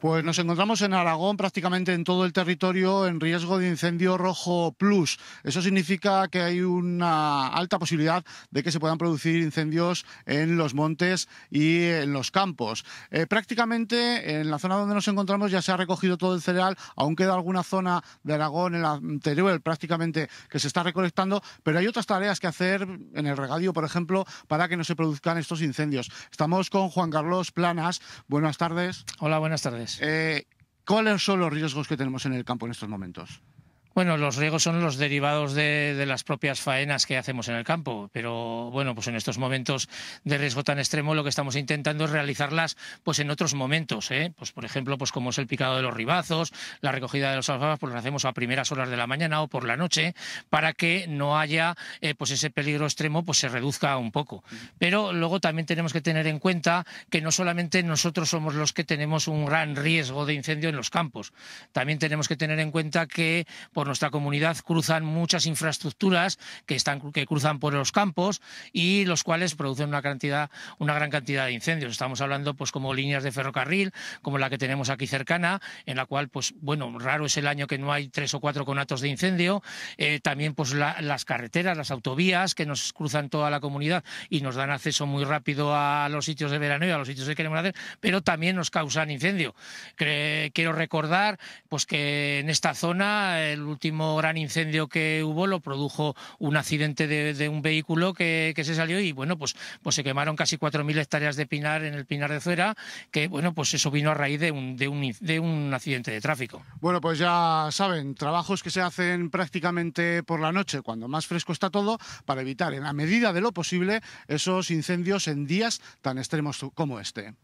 Pues nos encontramos en Aragón, prácticamente en todo el territorio, en riesgo de incendio rojo plus. Eso significa que hay una alta posibilidad de que se puedan producir incendios en los montes y en los campos. Eh, prácticamente en la zona donde nos encontramos ya se ha recogido todo el cereal, aún queda alguna zona de Aragón en la anterior prácticamente que se está recolectando, pero hay otras tareas que hacer en el regadío, por ejemplo, para que no se produzcan estos incendios. Estamos con Juan Carlos Planas. Buenas tardes. Hola, buenas tardes. Eh, ¿Cuáles son los riesgos que tenemos en el campo en estos momentos? Bueno, los riegos son los derivados de, las propias faenas que hacemos en el campo, pero bueno, pues en estos momentos de riesgo tan extremo lo que estamos intentando es realizarlas pues en otros momentos, ¿eh? pues por ejemplo, pues como es el picado de los ribazos, la recogida de los alfabas, pues lo hacemos a primeras horas de la mañana o por la noche para que no haya eh, pues ese peligro extremo pues se reduzca un poco. Pero luego también tenemos que tener en cuenta que no solamente nosotros somos los que tenemos un gran riesgo de incendio en los campos, también tenemos que tener en cuenta que por nuestra comunidad cruzan muchas infraestructuras que, están, que cruzan por los campos y los cuales producen una, cantidad, una gran cantidad de incendios. Estamos hablando pues como líneas de ferrocarril, como la que tenemos aquí cercana, en la cual pues bueno, raro es el año que no hay tres o cuatro conatos de incendio. Eh, también pues las carreteras, las autovías que nos cruzan toda la comunidad y nos dan acceso muy rápido a los sitios de verano y a los sitios que queremos hacer, pero también nos causan incendio. quiero recordar pues que en esta zona el último gran incendio que hubo lo produjo un accidente de, un vehículo que, se salió y bueno, pues, pues se quemaron casi 4.000 hectáreas de pinar en el Pinar de Zuera, que bueno, pues eso vino a raíz de un accidente de tráfico. Bueno, pues ya saben, trabajos que se hacen prácticamente por la noche, cuando más fresco está todo, para evitar en la medida de lo posible esos incendios en días tan extremos como este.